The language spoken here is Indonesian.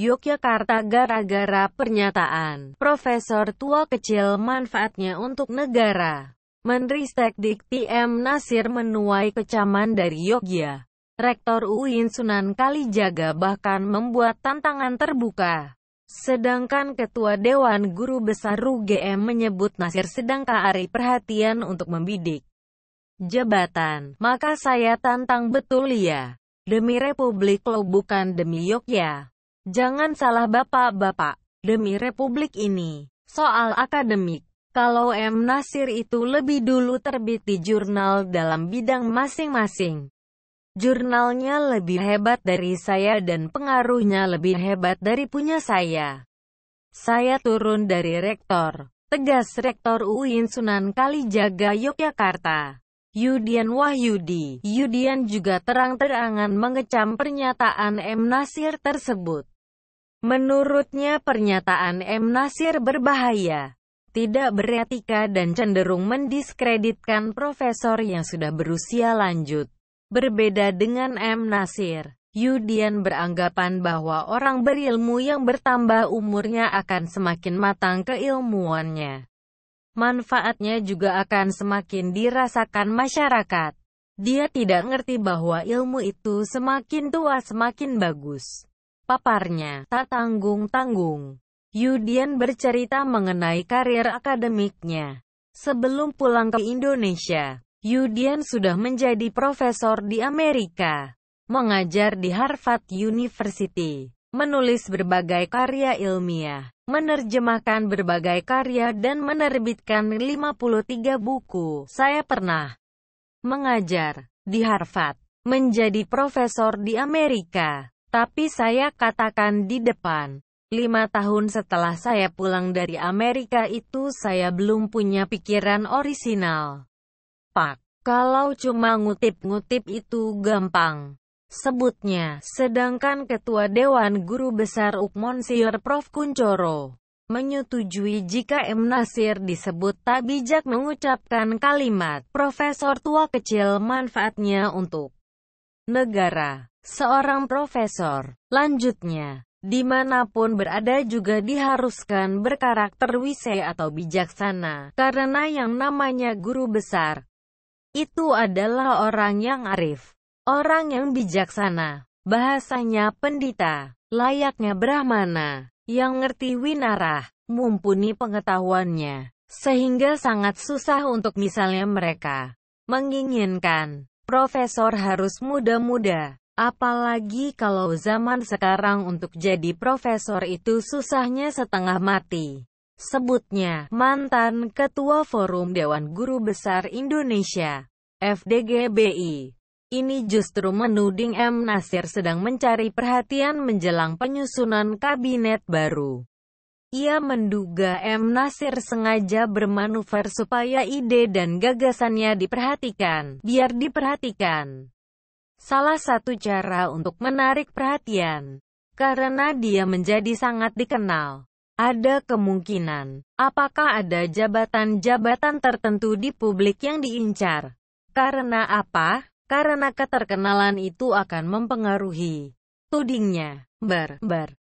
Yogyakarta gara-gara pernyataan Profesor Tua kecil manfaatnya untuk negara. Menteri Dikti M. Nasir menuai kecaman dari Yogyakarta. Rektor UIN Sunan Kalijaga bahkan membuat tantangan terbuka. Sedangkan Ketua Dewan Guru Besar UGM menyebut Nasir sedang kearif perhatian untuk membidik jabatan. Maka saya tantang betul ya. Demi Republik lo bukan demi Yogyakarta. Jangan salah bapak-bapak, demi republik ini. Soal akademik, kalau M. Nasir itu lebih dulu terbit di jurnal dalam bidang masing-masing. Jurnalnya lebih hebat dari saya dan pengaruhnya lebih hebat dari punya saya. Saya turun dari rektor. Tegas Rektor UIN Sunan Kalijaga Yogyakarta. Yudian Wahyudi, Yudian juga terang-terangan mengecam pernyataan M. Nasir tersebut. Menurutnya pernyataan M. Nasir berbahaya, tidak beretika dan cenderung mendiskreditkan profesor yang sudah berusia lanjut. Berbeda dengan M. Nasir, Yudian beranggapan bahwa orang berilmu yang bertambah umurnya akan semakin matang keilmuannya. Manfaatnya juga akan semakin dirasakan masyarakat. Dia tidak ngerti bahwa ilmu itu semakin tua semakin bagus paparnya, tak tanggung-tanggung. Yudian bercerita mengenai karir akademiknya. Sebelum pulang ke Indonesia, Yudian sudah menjadi profesor di Amerika, mengajar di Harvard University, menulis berbagai karya ilmiah, menerjemahkan berbagai karya dan menerbitkan 53 buku. Saya pernah mengajar di Harvard, menjadi profesor di Amerika, tapi saya katakan di depan, lima tahun setelah saya pulang dari Amerika itu saya belum punya pikiran orisinal. Pak, kalau cuma ngutip-ngutip itu gampang. Sebutnya, sedangkan Ketua Dewan Guru Besar UKMON Sir Prof. Kuncoro menyetujui jika M. Nasir disebut tak bijak mengucapkan kalimat Profesor Tua Kecil manfaatnya untuk negara seorang profesor. Lanjutnya, dimanapun berada juga diharuskan berkarakter wise atau bijaksana, karena yang namanya guru besar itu adalah orang yang arif, orang yang bijaksana, bahasanya pendita, layaknya brahmana, yang ngerti winarah, mumpuni pengetahuannya, sehingga sangat susah untuk misalnya mereka menginginkan profesor harus muda-muda, Apalagi kalau zaman sekarang untuk jadi profesor itu susahnya setengah mati. Sebutnya, mantan Ketua Forum Dewan Guru Besar Indonesia, FDGBI. Ini justru menuding M. Nasir sedang mencari perhatian menjelang penyusunan kabinet baru. Ia menduga M. Nasir sengaja bermanuver supaya ide dan gagasannya diperhatikan, biar diperhatikan salah satu cara untuk menarik perhatian. Karena dia menjadi sangat dikenal. Ada kemungkinan, apakah ada jabatan-jabatan tertentu di publik yang diincar? Karena apa? Karena keterkenalan itu akan mempengaruhi tudingnya. Ber, ber,